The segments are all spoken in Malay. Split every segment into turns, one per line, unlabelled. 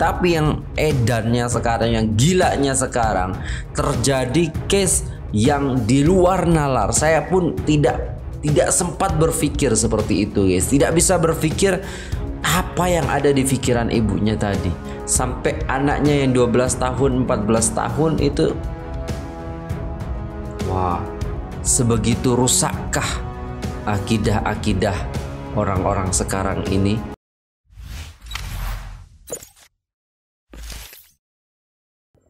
Tapi yang edarnya sekarang, yang gilanya sekarang terjadi case yang di luar nalar. Saya pun tidak tidak sempat berpikir seperti itu, guys. Tidak bisa berpikir apa yang ada di pikiran ibunya tadi sampai anaknya yang 12 tahun, 14 tahun itu wah, sebegitu rusakkah akidah-akidah orang-orang sekarang ini?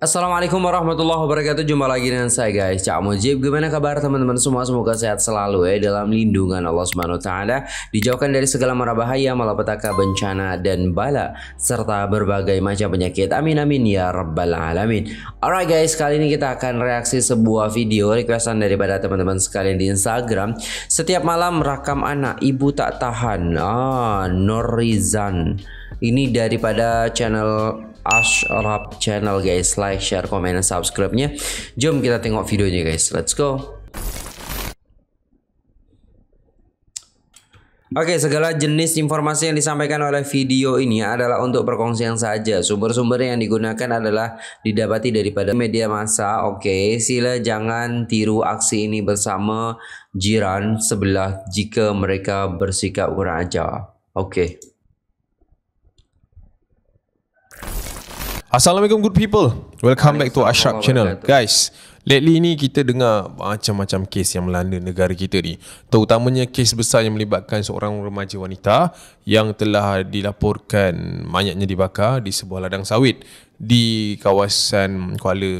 Assalamualaikum warahmatullahi wabarakatuh Jumpa lagi dengan saya guys Cak Mujib Gimana kabar teman-teman semua Semoga sehat selalu ya Dalam lindungan Allah Subhanahu Wa Taala Dijauhkan dari segala marah bahaya Malapetaka, bencana, dan bala Serta berbagai macam penyakit Amin amin ya rabbal alamin Alright guys Kali ini kita akan reaksi sebuah video Requestan daripada teman-teman sekalian di Instagram Setiap malam rakam anak Ibu tak tahan Ah Norizan Ini daripada channel Ashraf channel guys like share komen dan subscribe nya jom kita tengok videonya guys let's go Oke, segala jenis informasi yang disampaikan oleh video ini adalah untuk perkongsian saja. Sumber-sumber yang digunakan adalah didapati daripada media massa. Oke, sila jangan tiru aksi ini bersama jiran sebelah jika mereka bersikap kurang ajar. Oke.
Assalamualaikum good people. Welcome back to Ashraf channel. Guys, lately ni kita dengar macam-macam kes yang melanda negara kita ni. Terutamanya kes besar yang melibatkan seorang remaja wanita yang telah dilaporkan mayatnya dibakar di sebuah ladang sawit di kawasan Kuala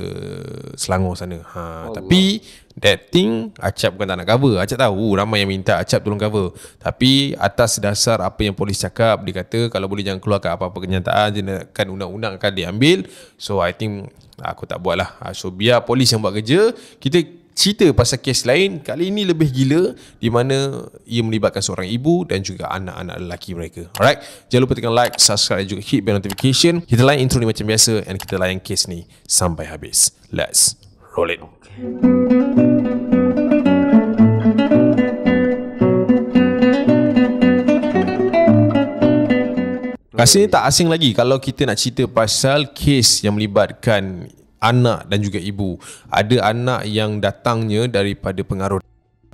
Selangor sana. Ha, tapi that thing Acap bukan tak nak cover Acap tahu uh, ramai yang minta Acap tolong cover Tapi atas dasar apa yang polis cakap Dia kata kalau boleh jangan keluarkan apa-apa kenyataan Dia akan undang-undang akan diambil So I think aku tak buat lah ah, So biar polis yang buat kerja Kita cerita pasal kes lain Kali ini lebih gila Di mana ia melibatkan seorang ibu Dan juga anak-anak lelaki mereka Alright Jangan lupa tekan like, subscribe dan juga hit bell notification Kita layan intro ni macam biasa And kita layan kes ni sampai habis Let's roll it okay. ni tak asing lagi kalau kita nak cerita pasal kes yang melibatkan anak dan juga ibu. Ada anak yang datangnya daripada pengaruh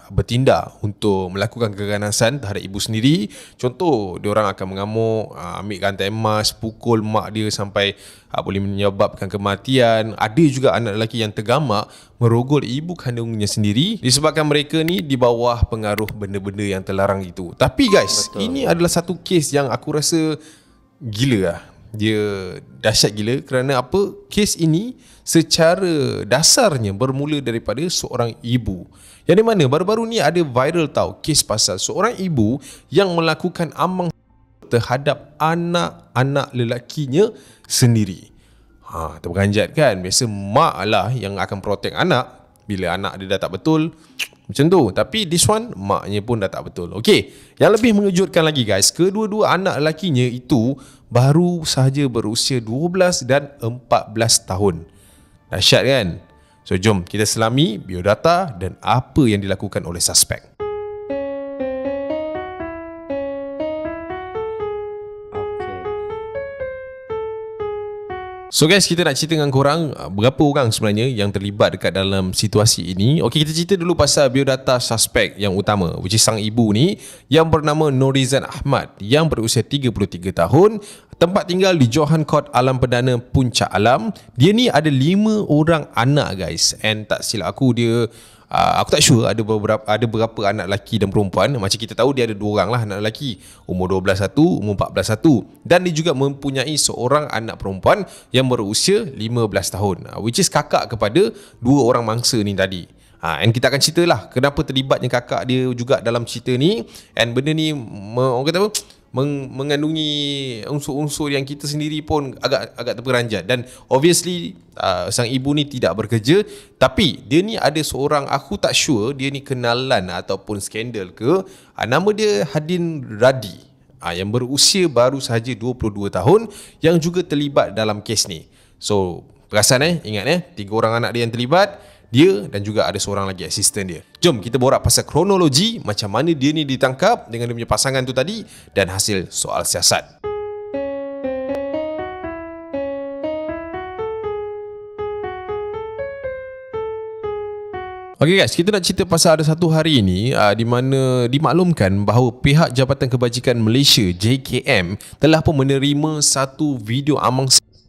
bertindak untuk melakukan keganasan terhadap ibu sendiri. Contoh, orang akan mengamuk, ah, ambil gantai emas, pukul mak dia sampai ah, boleh menyebabkan kematian. Ada juga anak lelaki yang tergamak merogol ibu kandungnya sendiri disebabkan mereka ni di bawah pengaruh benda-benda yang terlarang itu. Tapi guys, Betul. ini adalah satu kes yang aku rasa gila lah. Dia dahsyat gila kerana apa? Kes ini secara dasarnya bermula daripada seorang ibu. Yang di mana baru-baru ni ada viral tau kes pasal seorang ibu yang melakukan amang terhadap anak-anak lelakinya sendiri. Ha, terperanjat kan? Biasa mak lah yang akan protect anak bila anak dia dah tak betul macam tu Tapi this one Maknya pun dah tak betul Okay Yang lebih mengejutkan lagi guys Kedua-dua anak lelakinya itu Baru sahaja berusia 12 dan 14 tahun Dahsyat kan So jom kita selami biodata dan apa yang dilakukan oleh suspek. So guys, kita nak cerita dengan korang uh, berapa orang sebenarnya yang terlibat dekat dalam situasi ini. Okay, kita cerita dulu pasal biodata suspek yang utama, which is sang ibu ni yang bernama Norizan Ahmad yang berusia 33 tahun, tempat tinggal di Johan Court Alam Perdana Puncak Alam. Dia ni ada 5 orang anak guys and tak silap aku dia Uh, aku tak sure ada beberapa ada berapa anak lelaki dan perempuan macam kita tahu dia ada dua orang lah anak lelaki umur 12 satu umur 14 satu dan dia juga mempunyai seorang anak perempuan yang berusia 15 tahun uh, which is kakak kepada dua orang mangsa ni tadi Ha, and kita akan lah kenapa terlibatnya kakak dia juga dalam cerita ni and benda ni orang kata apa meng, mengandungi unsur-unsur yang kita sendiri pun agak agak terperanjat dan obviously uh, sang ibu ni tidak bekerja tapi dia ni ada seorang aku tak sure dia ni kenalan ataupun skandal ke uh, nama dia Hadin Radi uh, yang berusia baru sahaja 22 tahun yang juga terlibat dalam kes ni so perasan eh ingat eh tiga orang anak dia yang terlibat dia dan juga ada seorang lagi asisten dia. Jom kita borak pasal kronologi macam mana dia ni ditangkap dengan dia punya pasangan tu tadi dan hasil soal siasat. Okey guys, kita nak cerita pasal ada satu hari ini uh, di mana dimaklumkan bahawa pihak Jabatan Kebajikan Malaysia JKM telah pun menerima satu video amang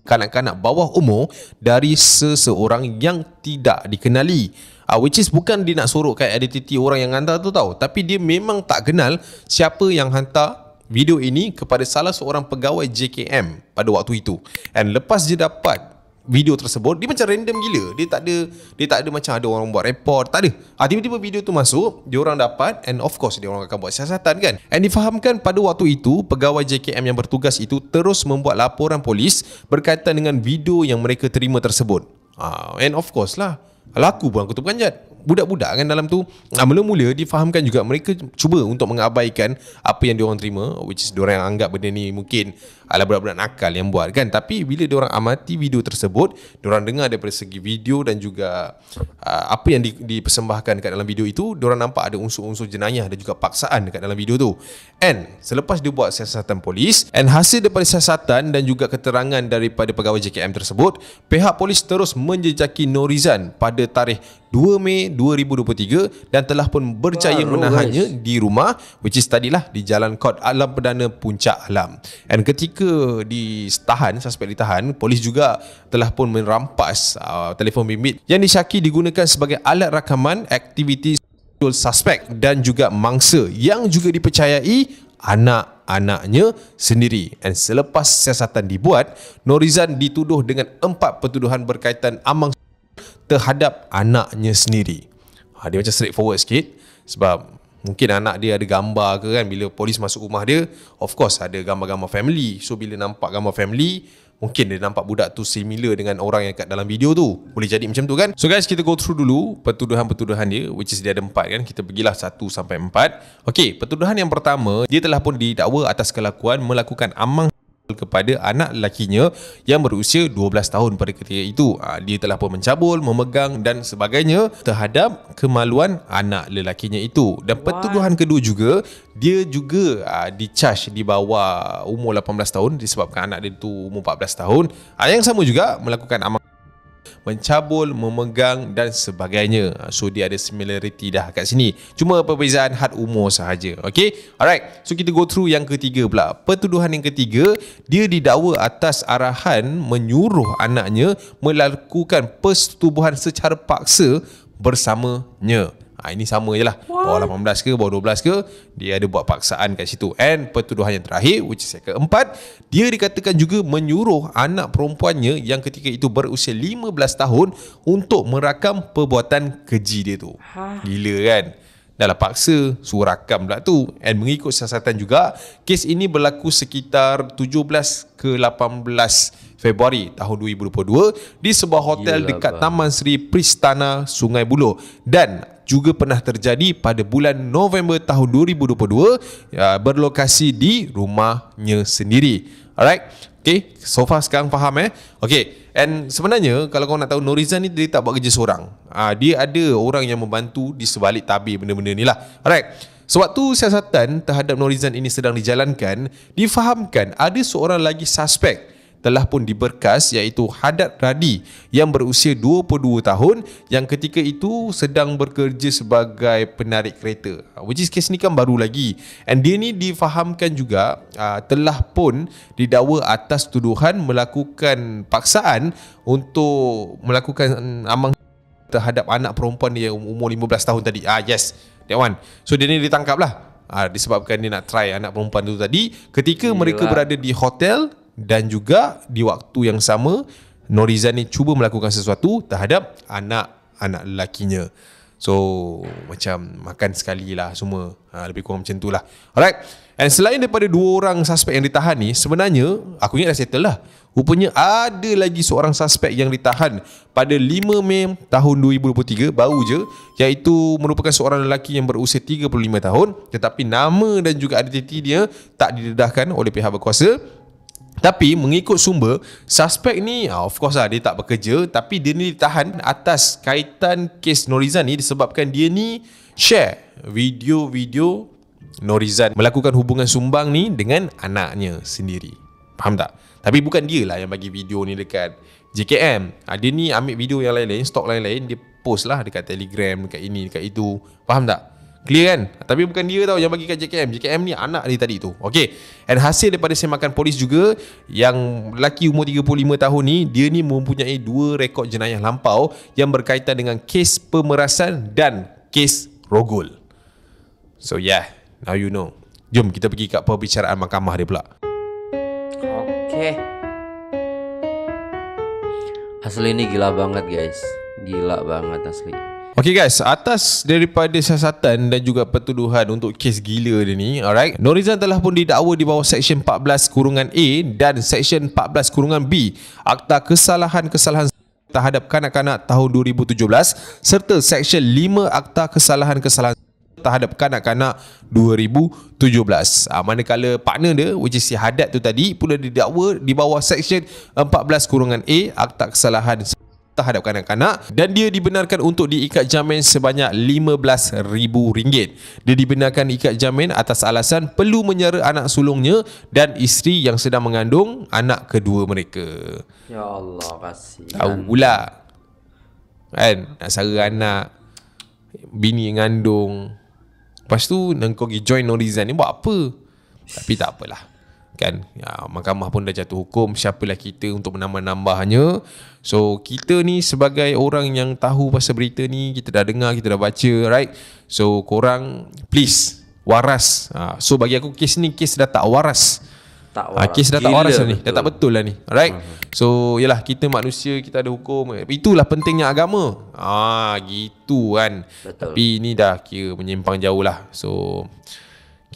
kanak-kanak bawah umur dari seseorang yang tidak dikenali. Uh, which is bukan dia nak sorokkan identiti orang yang hantar tu tau. Tapi dia memang tak kenal siapa yang hantar video ini kepada salah seorang pegawai JKM pada waktu itu. And lepas dia dapat video tersebut dia macam random gila dia tak ada dia tak ada macam ada orang buat report tak ada ah, tiba-tiba video tu masuk dia orang dapat and of course dia orang akan buat siasatan kan and difahamkan pada waktu itu pegawai JKM yang bertugas itu terus membuat laporan polis berkaitan dengan video yang mereka terima tersebut ah, and of course lah laku pun kutub tu budak-budak kan dalam tu ah, mula-mula difahamkan juga mereka cuba untuk mengabaikan apa yang diorang terima which is diorang yang anggap benda ni mungkin ala budak-budak nakal yang buat kan tapi bila diorang amati video tersebut diorang dengar daripada segi video dan juga uh, apa yang di, dipersembahkan dekat dalam video itu diorang nampak ada unsur-unsur jenayah dan juga paksaan dekat dalam video tu and selepas dia buat siasatan polis and hasil daripada siasatan dan juga keterangan daripada pegawai JKM tersebut pihak polis terus menjejaki Norizan pada tarikh 2 Mei 2023 dan telah pun berjaya Baru, menahannya guys. di rumah which is tadilah di Jalan Kod Alam Perdana Puncak Alam. And ketika ditahan, suspek ditahan, polis juga telah pun merampas uh, telefon bimbit yang disyaki digunakan sebagai alat rakaman aktiviti seksual suspek dan juga mangsa yang juga dipercayai anak anaknya sendiri dan selepas siasatan dibuat Norizan dituduh dengan empat pertuduhan berkaitan amang terhadap anaknya sendiri. Ha, dia macam straight forward sikit sebab mungkin anak dia ada gambar ke kan bila polis masuk rumah dia of course ada gambar-gambar family. So bila nampak gambar family mungkin dia nampak budak tu similar dengan orang yang kat dalam video tu. Boleh jadi macam tu kan? So guys kita go through dulu pertuduhan-pertuduhan dia which is dia ada empat kan. Kita pergilah satu sampai empat. Okay pertuduhan yang pertama dia telah pun didakwa atas kelakuan melakukan amang kepada anak lelakinya yang berusia 12 tahun pada ketika itu ah, dia telah pun mencabul, memegang dan sebagainya terhadap kemaluan anak lelakinya itu dan pertuduhan kedua juga dia juga ah, di-charge di bawah umur 18 tahun disebabkan anak dia itu umur 14 tahun ah, yang sama juga melakukan amal mencabul, memegang dan sebagainya. Ah, so dia ada similarity dah kat sini. Cuma perbezaan had umur sahaja. Okay? Alright. So kita go through yang ketiga pula. Pertuduhan yang ketiga, dia didakwa atas arahan menyuruh anaknya melakukan persetubuhan secara paksa bersamanya ha, Ini sama je lah What? Bawah 18 ke Bawah 12 ke Dia ada buat paksaan kat situ And pertuduhan yang terakhir Which is keempat Dia dikatakan juga Menyuruh anak perempuannya Yang ketika itu Berusia 15 tahun Untuk merakam Perbuatan keji dia tu ha? Gila kan Dalam paksa Suruh rakam pula tu And mengikut siasatan juga Kes ini berlaku sekitar 17 ke 18 Februari tahun 2022 Di sebuah hotel Yelah dekat bang. Taman Seri Pristana Sungai Buloh Dan juga pernah terjadi pada bulan November tahun 2022 ya, berlokasi di rumahnya sendiri. Alright. Okay. So far sekarang faham eh. Okay. And sebenarnya kalau kau nak tahu Norizan ni dia tak buat kerja seorang. Ah, dia ada orang yang membantu di sebalik tabir benda-benda ni lah. Alright. Sewaktu siasatan terhadap Norizan ini sedang dijalankan, difahamkan ada seorang lagi suspek telah pun diberkas iaitu Hadad Radi yang berusia 22 tahun yang ketika itu sedang bekerja sebagai penarik kereta ah, which is case ni kan baru lagi and dia ni difahamkan juga ah, telah pun didakwa atas tuduhan melakukan paksaan untuk melakukan amang terhadap anak perempuan yang um, umur 15 tahun tadi ah yes that one so dia ni ditangkaplah lah disebabkan dia nak try anak perempuan tu tadi ketika Yelah. mereka berada di hotel dan juga di waktu yang sama Norizan ni cuba melakukan sesuatu terhadap anak anak lelakinya. So macam makan sekali lah semua ha, Lebih kurang macam tu lah Alright And selain daripada dua orang suspek yang ditahan ni Sebenarnya aku ingat dah settle lah Rupanya ada lagi seorang suspek yang ditahan Pada 5 Mei tahun 2023 Baru je Iaitu merupakan seorang lelaki yang berusia 35 tahun Tetapi nama dan juga identiti dia Tak didedahkan oleh pihak berkuasa tapi mengikut sumber, suspek ni ah, of course lah dia tak bekerja tapi dia ni ditahan atas kaitan kes Norizan ni disebabkan dia ni share video-video Norizan melakukan hubungan sumbang ni dengan anaknya sendiri. Faham tak? Tapi bukan dia lah yang bagi video ni dekat JKM. Ah, dia ni ambil video yang lain-lain, stok lain-lain, dia post lah dekat Telegram, dekat ini, dekat itu. Faham tak? Clear kan? Tapi bukan dia tau yang bagi kat JKM. JKM ni anak dia tadi tu. Okey. And hasil daripada semakan polis juga, yang lelaki umur 35 tahun ni, dia ni mempunyai dua rekod jenayah lampau yang berkaitan dengan kes pemerasan dan kes rogol. So yeah, now you know. Jom kita pergi kat perbicaraan mahkamah dia pula.
Okey. Hasil ini gila banget guys. Gila banget asli.
Okay guys, atas daripada siasatan dan juga pertuduhan untuk kes gila dia ni, alright. Norizan telah pun didakwa di bawah Section 14 Kurungan A dan Section 14 Kurungan B Akta Kesalahan-Kesalahan terhadap Kanak-Kanak tahun 2017 serta Section 5 Akta Kesalahan-Kesalahan terhadap kanak-kanak 2017. Ha, ah, manakala partner dia which is si Hadad tu tadi pula didakwa di bawah Section 14 kurungan A Akta Kesalahan terhadap kanak-kanak dan dia dibenarkan untuk diikat jamin sebanyak RM15,000. Dia dibenarkan ikat jamin atas alasan perlu menyara anak sulungnya dan isteri yang sedang mengandung anak kedua mereka.
Ya Allah, kasihan. Tahu
pula. Kan, nak sara anak, bini yang ngandung. Lepas tu, nak kau pergi join Norizan ni buat apa? Tapi tak apalah kan ya, mahkamah pun dah jatuh hukum siapalah kita untuk menambah-nambahnya so kita ni sebagai orang yang tahu pasal berita ni kita dah dengar kita dah baca right so korang please waras ha, so bagi aku kes ni kes dah tak waras tak waras ha, kes dah tak waras ni dah tak betul lah ni right hmm. so yalah kita manusia kita ada hukum itulah pentingnya agama ah ha, gitu kan betul. tapi ni dah kira menyimpang jauh lah so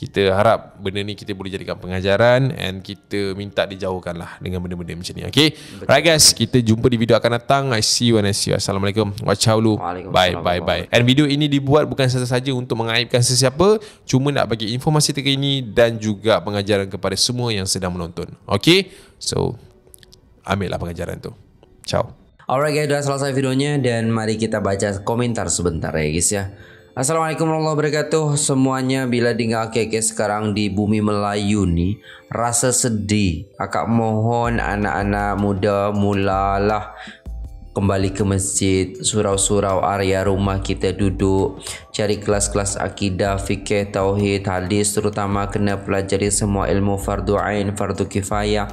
kita harap benda ni kita boleh jadikan pengajaran and kita minta dijauhkan lah dengan benda-benda macam ni okay alright guys kita jumpa di video akan datang I see you and I see you Assalamualaikum Wachaulu bye bye bye and video ini dibuat bukan sahaja untuk mengaibkan sesiapa cuma nak bagi informasi terkini dan juga pengajaran kepada semua yang sedang menonton okay so ambillah pengajaran tu ciao
Alright guys, dah selesai videonya dan mari kita baca komentar sebentar ya guys ya. Assalamualaikum warahmatullahi wabarakatuh Semuanya bila dengar keke sekarang di bumi Melayu ni Rasa sedih Akak mohon anak-anak muda mulalah kembali ke masjid, surau-surau area rumah kita duduk, cari kelas-kelas akidah, fikih, tauhid, hadis, terutama kena pelajari semua ilmu fardu ain, fardu kifayah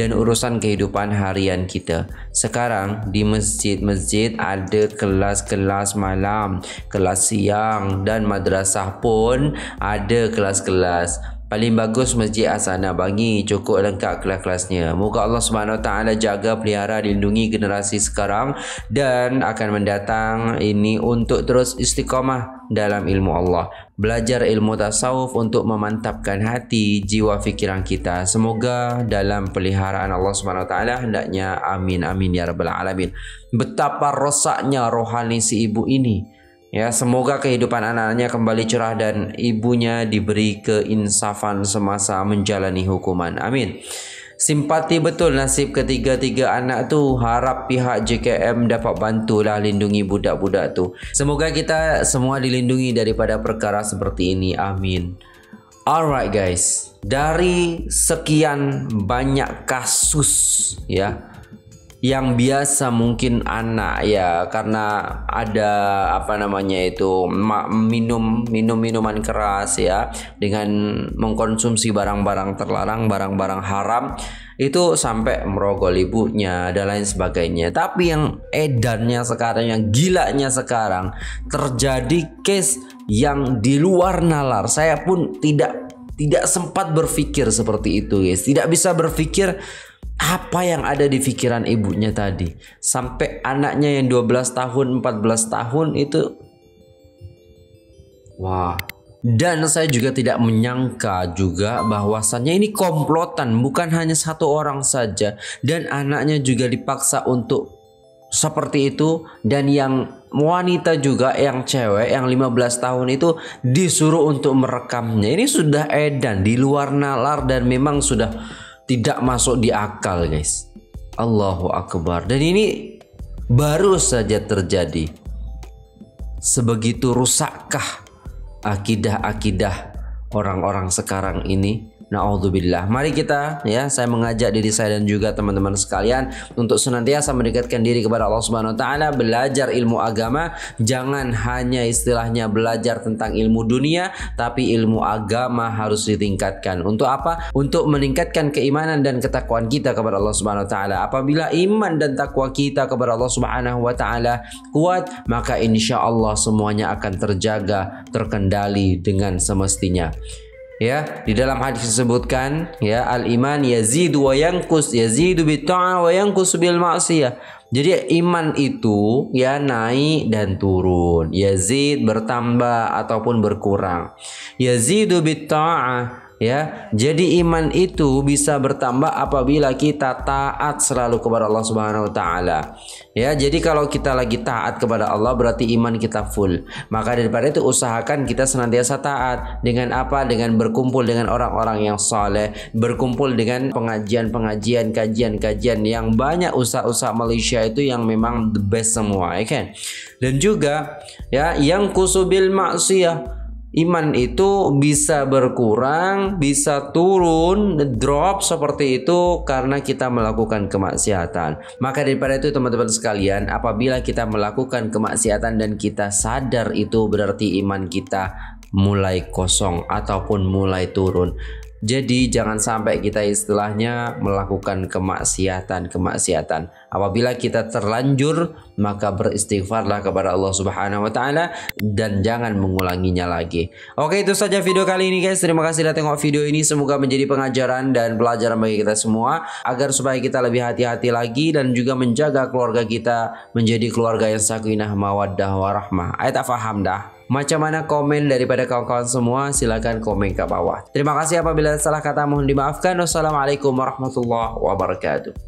dan urusan kehidupan harian kita. Sekarang di masjid-masjid ada kelas-kelas malam, kelas siang dan madrasah pun ada kelas-kelas. Paling bagus Masjid Asana Bangi cukup lengkap kelas-kelasnya. Moga Allah SWT jaga, pelihara, lindungi generasi sekarang dan akan mendatang ini untuk terus istiqamah dalam ilmu Allah. Belajar ilmu tasawuf untuk memantapkan hati, jiwa fikiran kita. Semoga dalam peliharaan Allah SWT hendaknya amin amin ya rabbal alamin. Betapa rosaknya rohani si ibu ini. Ya, semoga kehidupan anaknya kembali cerah dan ibunya diberi keinsafan semasa menjalani hukuman. Amin. Simpati betul nasib ketiga-tiga anak tu Harap pihak JKM dapat bantulah lindungi budak-budak tu Semoga kita semua dilindungi daripada perkara seperti ini Amin Alright guys Dari sekian banyak kasus ya yang biasa mungkin anak ya karena ada apa namanya itu minum minum minuman keras ya dengan mengkonsumsi barang-barang terlarang barang-barang haram itu sampai merogol ibunya dan lain sebagainya tapi yang edannya sekarang yang gilanya sekarang terjadi case yang di luar nalar saya pun tidak tidak sempat berpikir seperti itu guys tidak bisa berpikir apa yang ada di pikiran ibunya tadi sampai anaknya yang 12 tahun 14 tahun itu wah dan saya juga tidak menyangka juga bahwasannya ini komplotan bukan hanya satu orang saja dan anaknya juga dipaksa untuk seperti itu dan yang wanita juga yang cewek yang 15 tahun itu disuruh untuk merekamnya ini sudah edan di luar nalar dan memang sudah tidak masuk di akal guys Allahu Akbar dan ini baru saja terjadi sebegitu rusakkah akidah-akidah orang-orang sekarang ini Naudzubillah. Mari kita ya, saya mengajak diri saya dan juga teman-teman sekalian untuk senantiasa mendekatkan diri kepada Allah Subhanahu wa taala, belajar ilmu agama, jangan hanya istilahnya belajar tentang ilmu dunia, tapi ilmu agama harus ditingkatkan. Untuk apa? Untuk meningkatkan keimanan dan ketakwaan kita kepada Allah Subhanahu wa taala. Apabila iman dan takwa kita kepada Allah Subhanahu wa taala kuat, maka insya Allah semuanya akan terjaga, terkendali dengan semestinya. ya di dalam hadis disebutkan ya al iman yazidu wa yanqus yazidu bi ta'a wa yanqus bil ma'siyah jadi iman itu ya naik dan turun yazid bertambah ataupun berkurang yazidu bi ta'a ya. Jadi iman itu bisa bertambah apabila kita taat selalu kepada Allah Subhanahu wa taala. Ya, jadi kalau kita lagi taat kepada Allah berarti iman kita full. Maka daripada itu usahakan kita senantiasa taat dengan apa? Dengan berkumpul dengan orang-orang yang saleh, berkumpul dengan pengajian-pengajian, kajian-kajian yang banyak usaha-usaha Malaysia itu yang memang the best semua, ya kan? Dan juga ya yang kusubil maksiyah Iman itu bisa berkurang, bisa turun, drop seperti itu karena kita melakukan kemaksiatan. Maka daripada itu teman-teman sekalian, apabila kita melakukan kemaksiatan dan kita sadar itu berarti iman kita mulai kosong ataupun mulai turun. Jadi jangan sampai kita istilahnya melakukan kemaksiatan-kemaksiatan Apabila kita terlanjur, maka beristighfarlah kepada Allah Subhanahu wa taala dan jangan mengulanginya lagi. Oke, itu saja video kali ini guys. Terima kasih sudah tengok video ini. Semoga menjadi pengajaran dan pelajaran bagi kita semua agar supaya kita lebih hati-hati lagi dan juga menjaga keluarga kita menjadi keluarga yang sakinah, mawaddah, warahmah. Ayat afaham dah macam mana komen daripada kawan-kawan semua silahkan komen ke bawah. Terima kasih apabila salah kata mohon dimaafkan. Wassalamualaikum warahmatullahi wabarakatuh.